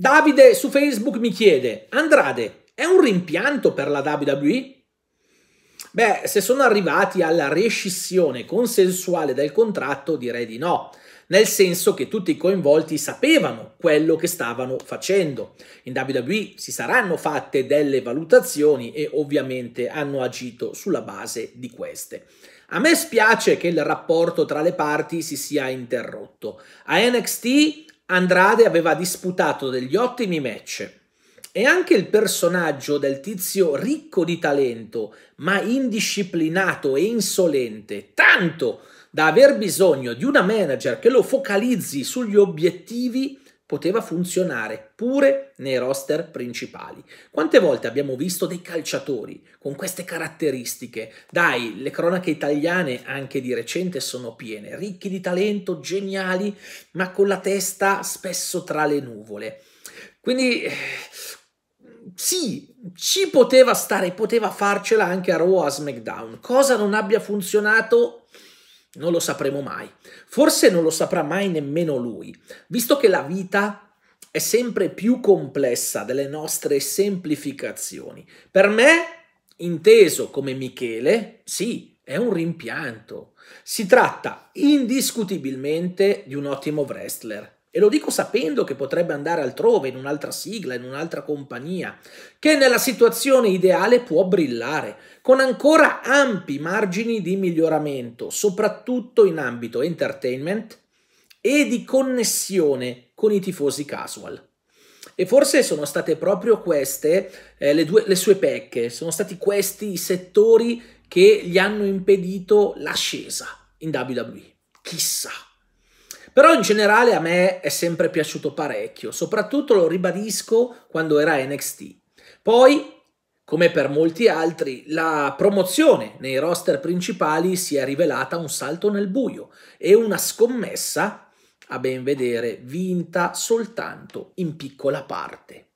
Davide su Facebook mi chiede, Andrade, è un rimpianto per la WWE? Beh, se sono arrivati alla rescissione consensuale del contratto, direi di no, nel senso che tutti i coinvolti sapevano quello che stavano facendo. In WWE si saranno fatte delle valutazioni e ovviamente hanno agito sulla base di queste. A me spiace che il rapporto tra le parti si sia interrotto. A NXT Andrade aveva disputato degli ottimi match e anche il personaggio del tizio ricco di talento, ma indisciplinato e insolente, tanto da aver bisogno di una manager che lo focalizzi sugli obiettivi poteva funzionare pure nei roster principali. Quante volte abbiamo visto dei calciatori con queste caratteristiche? Dai, le cronache italiane anche di recente sono piene, ricchi di talento, geniali, ma con la testa spesso tra le nuvole. Quindi sì, ci poteva stare, poteva farcela anche a Raw a SmackDown. Cosa non abbia funzionato? Non lo sapremo mai. Forse non lo saprà mai nemmeno lui, visto che la vita è sempre più complessa delle nostre semplificazioni. Per me, inteso come Michele, sì, è un rimpianto. Si tratta indiscutibilmente di un ottimo wrestler, e lo dico sapendo che potrebbe andare altrove, in un'altra sigla, in un'altra compagnia, che nella situazione ideale può brillare, con ancora ampi margini di miglioramento, soprattutto in ambito entertainment e di connessione con i tifosi casual. E forse sono state proprio queste eh, le, due, le sue pecche, sono stati questi i settori che gli hanno impedito l'ascesa in WWE. Chissà. Però in generale a me è sempre piaciuto parecchio, soprattutto lo ribadisco quando era NXT. Poi, come per molti altri, la promozione nei roster principali si è rivelata un salto nel buio e una scommessa, a ben vedere, vinta soltanto in piccola parte.